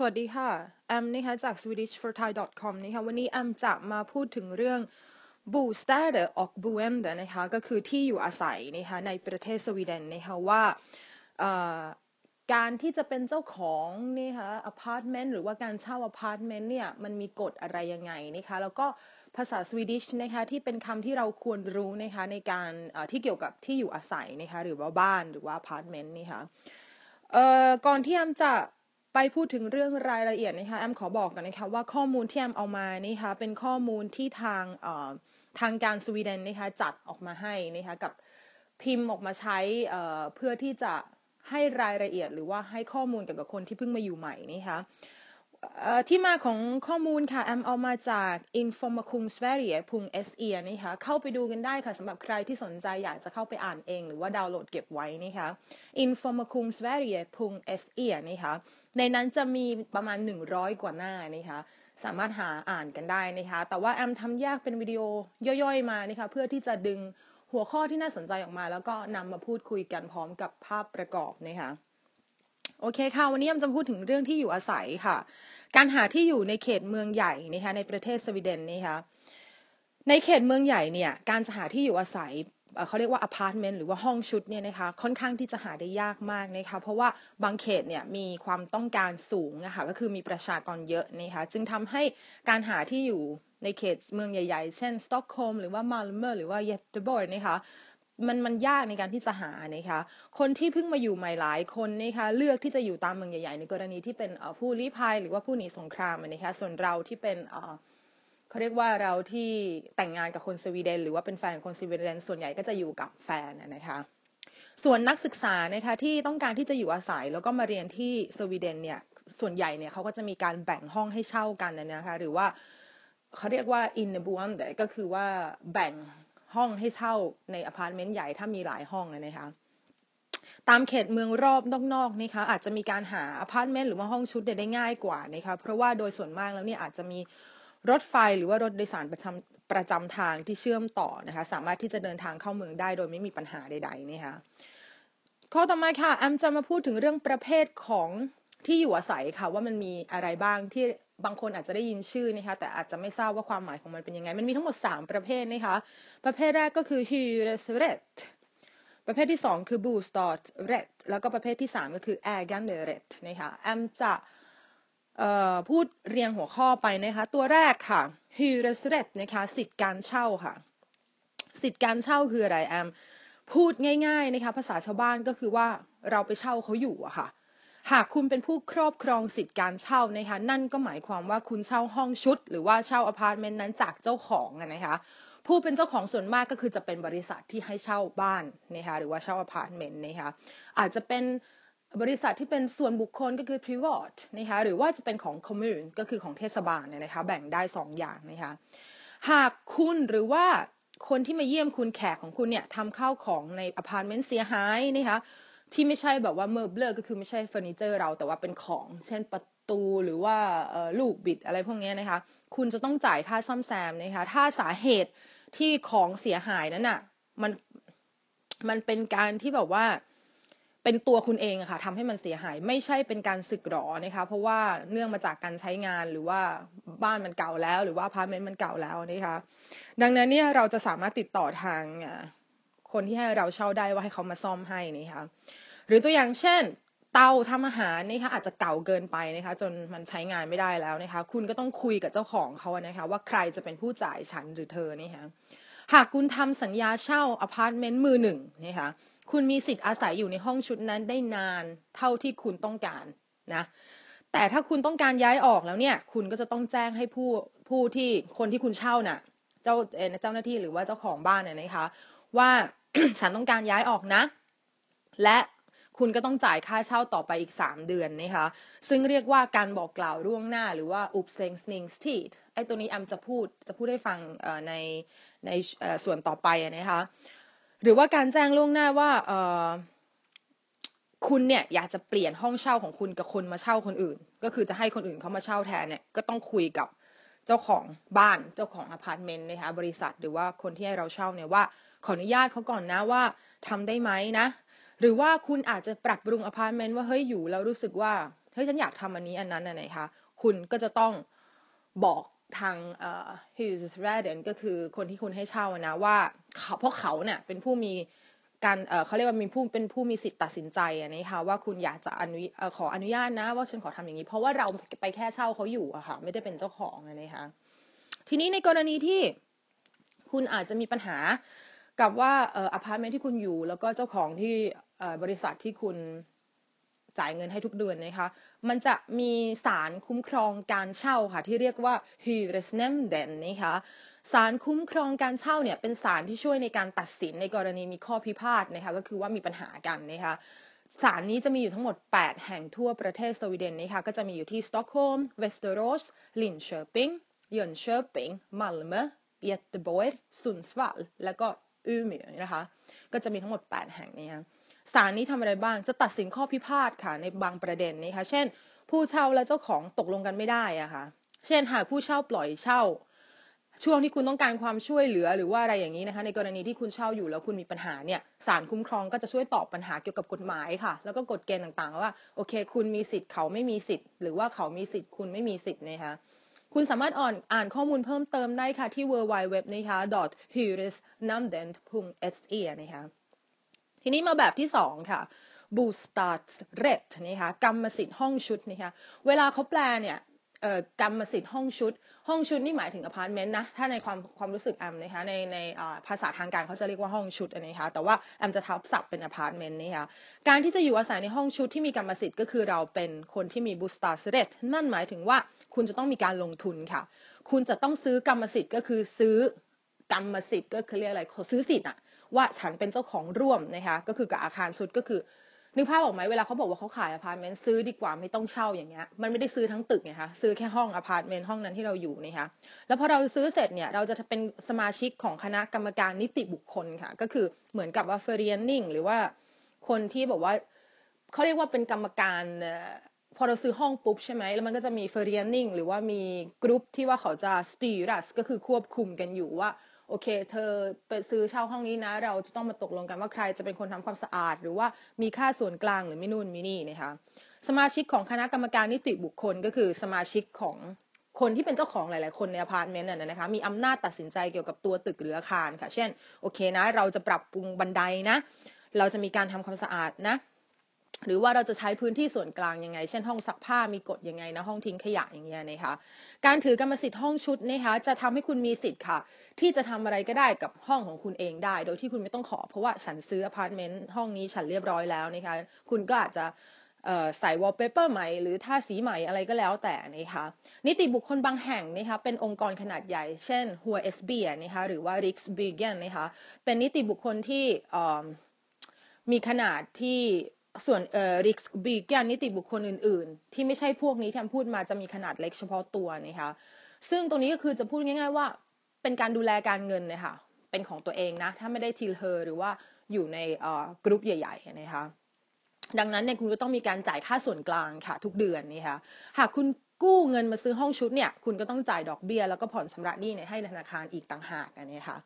สวัสดีค่ะ แอมนะคะจาก swedishforthai.com นะคะวันนี้แอมจะมาพูดถึงเรื่อง bostäder och boende นะคะก็คือที่อยู่อาศัยนะคะในประเทศสวีเดนนะคะว่าการที่จะเป็นเจ้าของนะคะอพาร์ตเมนต์หรือว่าการเช่าอพาร์ตเมนต์เนี่ยมันมีกฎอะไรยังไงนะคะแล้วก็ ภาษาสวีเดนนะคะที่เป็นคำที่เราควรรู้นะคะในการที่เกี่ยวกับที่อยู่อาศัยนะคะหรือว่าบ้านหรือว่าอพาร์ตเมนต์นะคะก่อนที่แอมจะไปพูดถึงเรื่องรายละเอียดนะคะแอมขอบอกก่อนนะคะว่าข้อมูลที่แอมเอามานี่คะเป็นข้อมูลที่ทางทางการสวีเดนนะคะจัดออกมาให้นะคะกับพิมพ์ออกมาใช้เพื่อที่จะให้รายละเอียดหรือว่าให้ข้อมูลเกี่ยวกับคนที่เพิ่งมาอยู่ใหม่นะคะที่มาของข้อมูลค่ะ แอมเอามาจาก i n f o r m a k u g s v e r i e p u n s e นะคะเข้าไปดูกันได้ค่ะสำหรับใครที่สนใจอยากจะเข้าไปอ่านเองหรือว่าดาวน์โหลดเก็บไว้นะคะ i n f o r m a k u g s v e r i e p u n s e นะคะในนั้นจะมีประมาณ 100 กว่าหน้านะคะสามารถหาอ่านกันได้นะคะ แต่ว่าแอมทำยากเป็นวิดีโอย่อยๆมานะคะเพื่อที่จะดึงหัวข้อที่น่าสนใจออกมา แล้วก็นำมาพูดคุยกันพร้อมกับภาพประกอบนะคะโอเคค่ะวันนี้ราจะพูดถึงเรื่องที่อยู่อาศัยค่ะ การหาที่อยู่ในเขตเมืองใหญ่นะคะในประเทศสวีเดนนี่คะในเขตเมืองใหญ่เนี่ย การจะหาที่อยู่อาศัยเขาเรียกว่าอพาร์ตเมนต์หรือว่าห้องชุดเนี่ยนะคะค่อนข้างที่จะหาได้ยากมากนะคะเพราะว่าบางเขตเนี่ยมีความต้องการสูงนะคะก็คือมีประชากรเยอะนะคะจึงทำให้การหาที่อยู่ในเขตเมืองใหญ่ๆ เช่นสต็อกโฮล์มหรือว่ามาลเมอร์หรือว่าเยตเบอร์นะคะมันมันยากในการที่จะหานะคะคนที่เพิ่งมาอยู่ใหม่หลายคนนะคะเลือกที่จะอยู่ตามเมืองใหญ่ ๆ ในกรณีที่เป็นผู้ลี้ภัยหรือว่าผู้หนีสงครามนะคะส่วนเราที่เป็นเขาเรียกว่าเราที่แต่งงานกับคนสวีเดนหรือว่าเป็นแฟนคนสวีเดนส่วนใหญ่ก็จะอยู่กับแฟนนะคะส่วนนักศึกษานะคะที่ต้องการที่จะอยู่อาศัย แล้วก็มาเรียนที่สวีเดนเนี่ยส่วนใหญ่เนี่ยเขาก็จะมีการแบ่งห้องให้เช่ากันนะคะหรือว่าเขาเรียกว่าอินเนบวนก็คือว่าแบ่งห้องให้เช่าในอพาร์ตเมนต์ใหญ่ถ้ามีหลายห้องนะคะตามเขตเมืองรอบนอกๆนะคะอาจจะมีการหาอพาร์ตเมนต์หรือว่าห้องชุดได้ง่ายกว่านะคะเพราะว่าโดยส่วนมากแล้วเนี่ยอาจจะมีรถไฟหรือว่ารถโดยสารประจำประจำทางที่เชื่อมต่อนะคะสามารถที่จะเดินทางเข้าเมืองได้ โดยไม่มีปัญหาใดๆนะคะข้อต่อมาค่ะแอมจะมาพูดถึงเรื่องประเภทของที่อยู่อาศัยค่ะว่ามันมีอะไรบ้างที่บางคนอาจจะได้ยินชื่อนะคะแต่อาจจะไม่ทราบว่าความหมายของมันเป็นยังไง มันมีทั้งหมด 3 ประเภทนะคะประเภทแรกก็คือ h y r e s r e t ประเภทที่ 2 คือ b o o s t o r r e t แล้วก็ประเภทที่ 3 ก็คือ a g a n r e t นะคะแอมจะพูดเรียงหัวข้อไปนะคะตัวแรกค่ะ h y r e s r e t นะคะสิทธิการเช่าค่ะ สิทธิการเช่าคืออะไรแอมพูดง่ายๆนะคะภาษาชาวบ้านก็คือว่าเราไปเช่าเขาอยู่อะค่ะหากคุณเป็นผู้ครอบครองสิทธิ์การเช่านะคะนั่นก็หมายความว่าคุณเช่าห้องชุดหรือว่าเช่าอพาร์ตเมนต์นั้นจากเจ้าของนะคะผู้เป็นเจ้าของส่วนมากก็คือจะเป็นบริษัทที่ให้เช่าบ้านนะคะหรือว่าเช่าอพาร์ตเมนต์นะคะอาจจะเป็นบริษัทที่เป็นส่วนบุคคลก็คือ private นะคะหรือว่าจะเป็นของ commune ก็คือของเทศบาลเนี่ยนะคะแบ่งได้2อย่างนะคะหากคุณหรือว่าคนที่มาเยี่ยมคุณแขกของคุณเนี่ยทำข้าวของในอพาร์ตเมนต์เสียหายนะคะที่ไม่ใช่แบบว่าเมอร์เบลอก็คือไม่ใช่เฟอร์นิเจอร์เรา แต่ว่าเป็นของ เช่นประตูหรือว่าลูกบิดอะไรพวกนี้นะคะคุณจะต้องจ่ายค่าซ่อมแซมนะคะถ้าสาเหตุที่ของเสียหายนั้นอะ่ะ มันมันเป็นการที่แบบว่าเป็นตัวคุณเองอะค่ะทำให้มันเสียหาย ไม่ใช่เป็นการสึกหรอนะคะ เพราะว่าเนื่องมาจากการใช้งานหรือว่าบ้านมันเก่าแล้ว หรือว่าพาร์ทเมนต์มันเก่าแล้วนะคะดังนั้นเนี่ยเราจะสามารถติดต่อทางคนที่ให้เราเช่าได้ว่าให้เขามาซ่อมให้นะคะหรือตัวอย่างเช่น เตาทำอาหารนะคะอาจจะเก่าเกินไปนะคะจนมันใช้งานไม่ได้แล้วนะคะ คุณก็ต้องคุยกับเจ้าของเขานะคะว่าใครจะเป็นผู้จ่ายฉันหรือเธอนะคะหากคุณทำสัญญาเช่าอพาร์ตเมนต์มือหนึ่งนะคะคุณมีสิทธิ์อาศัยอยู่ในห้องชุดนั้นได้นานเท่าที่คุณต้องการนะแต่ถ้าคุณต้องการย้ายออกแล้วเนี่ย คุณก็จะต้องแจ้งให้ผู้ผู้ที่คนที่คุณเช่านะ่ะเจ้าเจ้าหน้าที่หรือว่าเจ้าของบ้านนี่ยนะคะว่าฉันต้องการย้ายออกนะ และคุณก็ต้องจ่ายค่าเช่าต่อไปอีก3เดือนนะคะซึ่งเรียกว่าการบอกกล่าวล่วงหน้าหรือว่า u p s e ซงส i n g s t e e ไอ้ตัวนี้แอมจะพูดจะพูดให้ฟังในในส่วนต่อไปนะคะ หรือว่าการแจ้งล่วงหน้าว่าคุณเนี่ยอยากจะเปลี่ยนห้องเช่าของคุณกับคนมาเช่าคนอื่น ก็คือจะให้คนอื่นเขามาเช่าแทนเนี่ย ก็ต้องคุยกับเจ้าของบ้าน เจ้าของอพาร์ตเมนต์นะคะ บริษัท หรือว่าคนที่ให้เราเช่าเนี่ยว่าขออนุญาตเขาก่อนนะว่า ทำได้ไหมนะ หรือว่าคุณอาจจะปรับปรุงอพาร์ตเมนต์ ว่าเฮ้ย อยู่แล้วรู้สึกว่าเฮ้ยฉันอยากทำอันนี้อันนั้นอะไรคะ คุณก็จะต้องบอกทางเอ่อฮิส์เรดเดนก็คือคนที่คุณให้เช่านะว่าเพราะเขาเนี่ยเป็นผู้มีการเขาเรียกว่ามีผู้เป็นผู้มีสิทธิ์ตัดสินใจนะคะว่าคุณอยากจะอนุขออนุญาตนะ ว่าฉันขอทำอย่างนี้ เพราะว่าเราไปแค่เช่าเขาอยู่อะค่ะไม่ได้เป็นเจ้าของนะคะทีนี้ในกรณีที่คุณอาจจะมีปัญหากับว่าอพาร์ตเมนต์ที่คุณอยู่ แล้วก็เจ้าของที่บริษัทที่คุณจ่ายเงินให้ทุกเดือนนะคะมันจะมีสารคุ้มครองการเช่าค่ะ ที่เรียกว่า h y r e s n e m d e n นะคะศาลคุ้มครองการเช่าเนี่ยเป็นศาลที่ช่วยในการตัดสินในกรณีมีข้อพิพาทนะคะก็คือว่ามีปัญหากันนะคะศาลนี้จะมีอยู่ทั้งหมด 8 แห่งทั่วประเทศสวีเดนนะคะก็จะมีอยู่ที่สต็อกโฮล์มเวสเทอร์โรสลินเชอร์ปิงยอนเชอร์ปิงมัลเมเยตบอยร์ซุนสวาลแล้วก็อูเมียนะคะก็จะมีทั้งหมด 8 แห่งนะคะศาลนี้ทำอะไรบ้าง จะตัดสินข้อพิพาทค่ะในบางประเด็นนะคะเช่นผู้เช่าและเจ้าของตกลงกันไม่ได้อะคะ่ะเช่นหากผู้เช่าปล่อยเช่าช่วงที่คุณต้องการความช่วยเหลือหรือว่าอะไรอย่างนี้นะคะในกรณีที่คุณเช่าอยู่แล้วคุณมีปัญหาเนี่ยศาลคุ้มครองก็จะช่วยตอบปัญหาเกี่ยวกับกฎหมายค่ะแล้วก็กฎเกณฑ์ต่างๆว่าโอเคคุณมีสิทธิ์เขาไม่มีสิทธิ์หรือว่าเขามีสิทธิ์คุณไม่มีสิทธิ์นะคะคุณสามารถอ่นอ่านข้อมูลเพิ่มเติมได้ค่ะที่ w w w นะคะ h u r i s n a m d e n t s e นะคะทีนี้มาแบบที่สองค่ะ b o o s t a r t r e t นะคะกรรมสิทธิ์ห้องชุดนะคะเวลาเขาแปลเนี่ยกรรมสิทธิ์ห้องชุด ห้องชุดนี่หมายถึงอพาร์ตเมนต์นะถ้าในความความรู้สึกแอมนะคะในในภาษาทางการเขาจะเรียกว่าห้องชุดนะคะแต่ว่าแอมจะทับศัพท์เป็นอพาร์ตเมนต์นะคะการที่จะอยู่อาศัยในห้องชุดที่มีกรรมสิทธิ์ก็คือ เราเป็นคนที่มีบูสตาร์สเดตนั่นหมายถึงว่า คุณจะต้องมีการลงทุนค่ะ คุณจะต้องซื้อกรรมสิทธิ์ ก็คือซื้อกรรมสิทธิ์ ก็คือเรียกอะไรซื้อสิทธิ์อะว่าฉันเป็นเจ้าของร่วมนะคะก็คือกับอาคารชุดก็คือนึกภาพออกไหมเวลาเขาบอกว่าเขาขายอพาร์ตเมนต์ซื้อดีกว่าไม่ต้องเช่าอย่างเงี้ยมันไม่ได้ซื้อทั้งตึกไงคะซื้อแค่ห้องอพาร์ตเมนต์ห้องนั้นที่เราอยู่นะคะแล้วพอเราซื้อเสร็จเนี่ยเราจะเป็นสมาชิกของคณะกรรมการนิติบุคคลค่ะ ก็คือเหมือนกับว่าเฟรนนิ่งหรือว่าคนที่บอกว่าเขาเรียกว่าเป็นกรรมการ พอเราซื้อห้องปุ๊บใช่ไหมแล้วมันก็จะมีเฟรนนิ่งหรือว่ามีกรุ๊ปที่ว่าเขาจะสตีรัสก็คือควบคุมกันอยู่ว่าโอเค เธอไปซื้อเช่าห้องนี้นะ เราจะต้องมาตกลงกันว่าใครจะเป็นคนทำความสะอาด หรือว่ามีค่าส่วนกลางหรือไม่นู่นมินี่นะคะ สมาชิกของคณะกรรมการนิติบุคคลก็คือสมาชิกของคนที่เป็นเจ้าของหลาย ๆ คนในอพาร์ตเมนต์น่ะนะคะ มีอำนาจตัดสินใจเกี่ยวกับตัวตึกหรืออาคารค่ะ เช่น โอเคนะ เราจะปรับปรุงบันไดนะ เราจะมีการทำความสะอาดนะหรือว่าเราจะใช้พื้นที่ส่วนกลางยังไง เช่นห้องซักผ้ามีกฎยังไงนะห้องทิ้งขยะอย่างเงี้ยนะคะ การถือกรรมสิทธิ์ห้องชุดนะคะจะทำให้คุณมีสิทธิ์ค่ะ ที่จะทำอะไรก็ได้กับห้องของคุณเองได้ โดยที่คุณไม่ต้องขอ เพราะว่าฉันซื้ออพาร์ตเมนต์ห้องนี้ฉันเรียบร้อยแล้วนะคะคุณก็อาจจะใส่วอลเปเปอร์ใหม่หรือท่าสีใหม่อะไรก็แล้วแต่นะคะนิติบุคคลบางแห่งนะคะเป็นองค์กรขนาดใหญ่เช่นหัวเอสบีนะคะหรือว่าร r i x b i g e นนะคะเป็นนิติบุคคลที่มีขนาดที่ส่วนเอ่อริกบีกยันนิติบุคคลอื่นๆ ที่ไม่ใช่พวกนี้ที่พูดมาจะมีขนาดเล็กเฉพาะตัวนะคะ ซึ่งตรงนี้ก็คือจะพูดง่ายๆ ว่าเป็นการดูแลการเงินนะคะเป็นของตัวเองนะ ถ้าไม่ได้ทีลเธอหรือว่าอยู่ในเอ่อกรุ๊ปใหญ่ๆนะคะ ดังนั้นเนี่ยคุณก็ต้องมีการจ่ายค่าส่วนกลางค่ะ ทุกเดือนนะคะหากคุณกู้เงินมาซื้อห้องชุดเนี่ย คุณก็ต้องจ่ายดอกเบีย้ยแล้วก็ผ่อนชำระหนี้ให้ธนาคารอีกต่างหากนะีค่ะ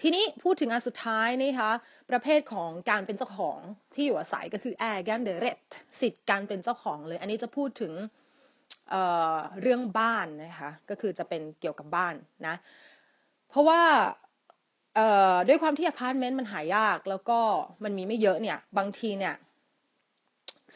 ทีนี้พูดถึงอันสุดท้ายนะคะประเภทของการเป็นเจ้าของที่อยู่อาศัยก็คือ a i r g a n d e r e t สิทธิ์การเป็นเจ้าของเลย อันนี้จะพูดถึงเเรื่องบ้านนะคะก็คือจะเป็นเกี่ยวกับบ้านนะเพราะว่าด้วยความที่อพาร์ตเมนต์มันหายากแล้วก็มันมีไม่เยอะเนี่ยบางทีเนี่ย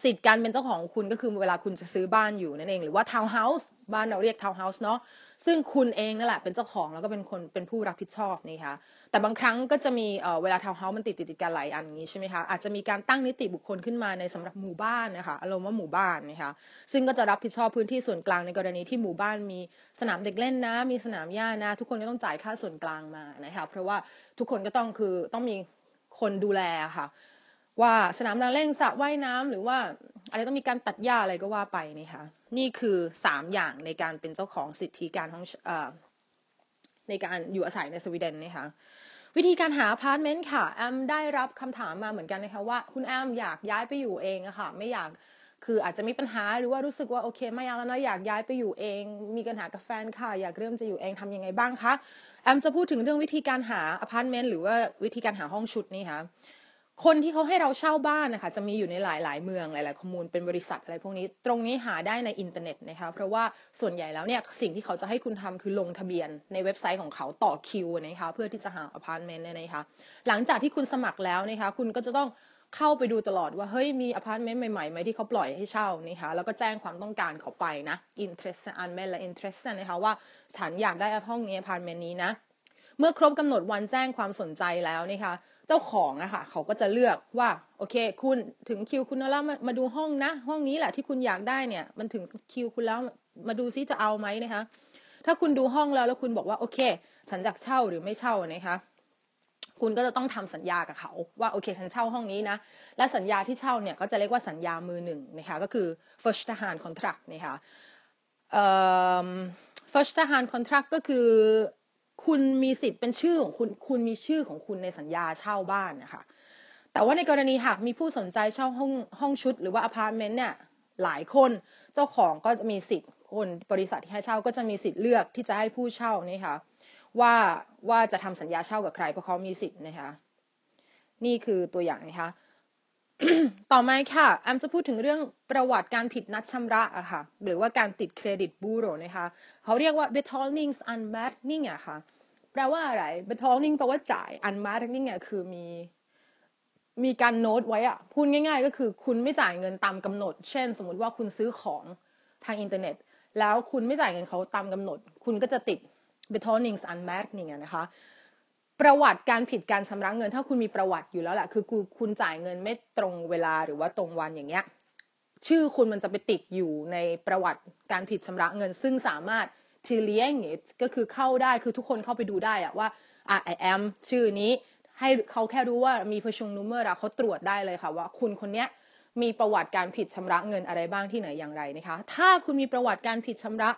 สิทธิ์การเป็นเจ้าของคุณก็คือเวลาคุณจะซื้อบ้านอยู่นั่นเอง หรือว่าทาวน์เฮาส์บ้านเราเรียกทาวน์เฮาส์เนาะซึ่งคุณเองนั่นแหละ เป็นเจ้าของ แล้วก็เป็นคนเป็นผู้รับผิดชอบนี่ค่ะ แต่บางครั้งก็จะมีเเวลาทาวน์เฮาส์มันติดติดกันหลายอันนี้ใช่ไหมคะอาจจะมีการตั้งนิติบุคคลขึ้นมาในสำหรับหมู่บ้านนะคะอารมณ์ว่าหมู่บ้านนะคะซึ่งก็จะรับผิดชอบพื้นที่ส่วนกลางในกรณีที่หมู่บ้านมีสนามเด็กเล่นนะ มีสนามหญ้านะ ทุกคนก็ต้องจ่ายค่าส่วนกลางมานะคะเพราะว่าทุกคนก็ต้องคือต้องมีคนดูแลค่ะว่าสนามนางเล่นสระว่ายน้ำ หรือว่าอะไรต้องมีการตัดหญ้าอะไรก็ว่าไปนะคะนี่คือสามอย่างในการเป็นเจ้าของสิทธิการของในการอยู่อาศัยในสวีเดนนะคะวิธีการหาอพาร์ตเมนต์ค่ะแอมได้รับคำถามมาเหมือนกันนะคะว่า คุณแอมอยากย้ายไปอยู่เองอะค่ะไม่อยากคืออาจจะมีปัญหาหรือว่ารู้สึกว่าโอเคไม่อยากแล้วนะอยากย้ายไปอยู่เอง มีปัญหากับแฟนค่ะ อยากเริ่มจะอยู่เองทํำยังไงบ้างคะแอมจะพูดถึงเรื่องวิธีการหาอพาร์ตเมนต์หรือว่าวิธีการหาห้องชุดนี่ค่ะคนที่เขาให้เราเช่าบ้านนะคะจะมีอยู่ในหลายๆเมืองหลายๆคอมูลเป็นบริษัทอะไรพวกนี้ตรงนี้หาได้ในอินเทอร์เน็ตนะคะเพราะว่าส่วนใหญ่แล้วเนี่ยสิ่งที่เขาจะให้คุณทำคือลงทะเบียนในเว็บไซต์ของเขาต่อคิวนะคะเพื่อที่จะหาอพาร์ตเมนต์นะคะหลังจากที่คุณสมัครแล้วนะคะ คุณก็จะต้องเข้าไปดูตลอด ว่าเฮ้ยมีอพาร์ตเมนต์ใหม่ๆไหมที่เขาปล่อยให้เช่านะคะแล้วก็แจ้งความต้องการเขาไปนะอินเทอร์เน็ตอันและินเทอร์เนะคะว่าฉันอยากได้อห้องนี้อพาร์ตเมนต์นี้นะเมื่อครบกำหนดวันแจ้งความสนใจแล้วนะคะเจ้าของอะค่ะเขาก็จะเลือกว่า โอเคคุณถึงคิวคุณแล้วมามาดูห้องนะห้องนี้แหละที่คุณอยากได้เนี่ยมันถึงคิวคุณแล้วมาดูซิจะเอาไหมนะคะถ้าคุณดูห้องแล้วแล้วคุณบอกว่าโอเคฉันอยากเช่าหรือไม่เช่านะคะคุณก็จะต้องทำสัญญากับเขาว่าโอเคฉันเช่าห้องนี้นะและสัญญาที่เช่าเนี่ยก็จะเรียกว่าสัญญามือหนึ่งนะคะก็คือ first hand contract นะคะ first hand contract ก็คือคุณมีสิทธิ์เป็นชื่อของคุณ คุณมีชื่อของคุณในสัญญาเช่าบ้านนะคะ แต่ว่าในกรณีหากมีผู้สนใจเช่าห้องห้องชุดหรือว่าอพาร์ตเมนต์เนี่ยหลายคน เจ้าของก็จะมีสิทธิ์คนบริษัทที่ให้เช่าก็จะมีสิทธิ์เลือกที่จะให้ผู้เช่านี่ค่ะ ว่าว่าจะทำสัญญาเช่ากับใครเพราะเขามีสิทธิ์นะคะนี่คือตัวอย่างนะคะต่อมาค่ะ แอมจะพูดถึงเรื่องประวัติการผิดนัดชำระอะค่ะ หรือว่าการติดเครดิตบูโรนะคะ เขาเรียกว่า b e t a l i n g unmatching อะค่ะ แปลว่าอะไร b e t a l i n g แปลว่าจ่าย unmatching อะคือมีมีการโน้ตไว้อะพูดง่ายๆก็คือคุณไม่จ่ายเงินตามกำหนด เช่นสมมติว่าคุณซื้อของทางอินเทอร์เน็ต แล้วคุณไม่จ่ายเงินเขาตามกำหนด คุณก็จะติด b e t a l i n g unmatching นะคะประวัติการผิดการชำระเงิน ถ้าคุณมีประวัติอยู่แล้วแหละคือคุณจ่ายเงินไม่ตรงเวลาหรือว่าตรงวันอย่างเงี้ยชื่อคุณมันจะไปติดอยู่ในประวัติการผิดชำระเงิน ซึ่งสามารถทีเลี้ยงก็คือเข้าได้คือทุกคนเข้าไปดูได้อะว่าอ่ะไอแอมชื่อนี้ให้เขาแค่รู้ว่ามีพชุงนูเมอร์เขาตรวจได้เลยค่ะว่าคุณคนเนี้ยมีประวัติการผิดชำระเงินอะไรบ้างที่ไหนอย่างไรนะคะถ้าคุณมีประวัติการผิดชำระ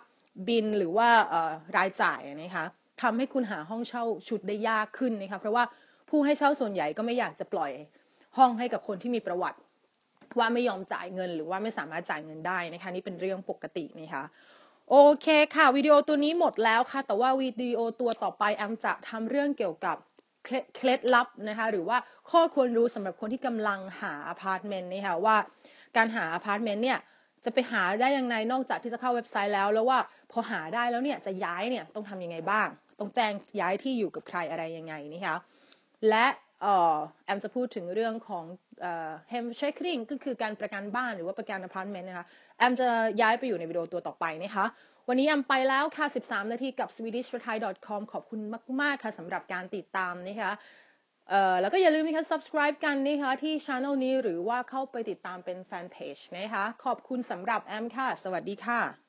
บินหรือว่ารายจ่ายนะคะทำให้คุณหาห้องเช่าชุดได้ยากขึ้นนะคะเพราะว่าผู้ให้เช่าส่วนใหญ่ก็ไม่อยากจะปล่อย ห้องให้กับคนที่มีประวัติ ว่าไม่ยอมจ่ายเงิน หรือว่าไม่สามารถจ่ายเงินได้นะคะนี่เป็นเรื่องปกตินะคะโอเคค่ะวิดีโอตัวนี้หมดแล้วค่ะแต่ว่าวิดีโอตัวต่อไปแอมจะทำเรื่องเกี่ยวกับเคล็ดลับนะคะหรือว่าข้อควรรู้สำหรับคนที่กำลังหาอพาร์ตเมนต์นะคะว่า การหาอพาร์ตเมนต์เนี่ยจะไปหาได้ยังไงนอกจากที่จะเข้าเว็บไซต์แล้วแล้วว่าพอหาได้แล้วเนี่ยจะย้ายเนี่ยต้องทำยังไงบ้างต้องแจ้งย้ายที่อยู่กับใครอะไรยังไงนี่คะและแอมจะพูดถึงเรื่องของเฮมเชคริงก็คือการประกันบ้านหรือว่าประกันอพาร์ตเมนต์นะคะแอมจะย้ายไปอยู่ในวิดีโอตัวต่อไปนะคะวันนี้แอมไปแล้วค่ะ 13 นาทีกับ swedishthai.com ขอบคุณมากๆค่ะสำหรับการติดตามนะคะแล้วก็อย่าลืมนะคะ subscribe กันนะคะที่ช anel นี้หรือว่าเข้าไปติดตามเป็นแฟนเพจนะคะขอบคุณสำหรับแอมค่ะสวัสดีค่ะ